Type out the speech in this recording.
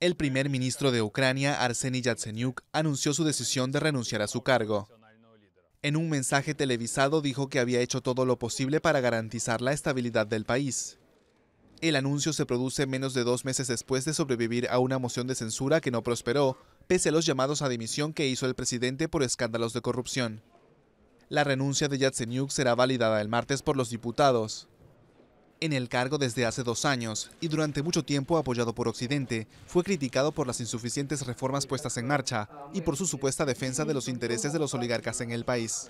El primer ministro de Ucrania, Arseniy Yatsenyuk, anunció su decisión de renunciar a su cargo. En un mensaje televisado dijo que había hecho todo lo posible para garantizar la estabilidad del país. El anuncio se produce menos de dos meses después de sobrevivir a una moción de censura que no prosperó, pese a los llamados a dimisión que hizo el presidente por escándalos de corrupción. La renuncia de Yatsenyuk será validada el martes por los diputados en el cargo desde hace dos años y durante mucho tiempo apoyado por Occidente, fue criticado por las insuficientes reformas puestas en marcha y por su supuesta defensa de los intereses de los oligarcas en el país.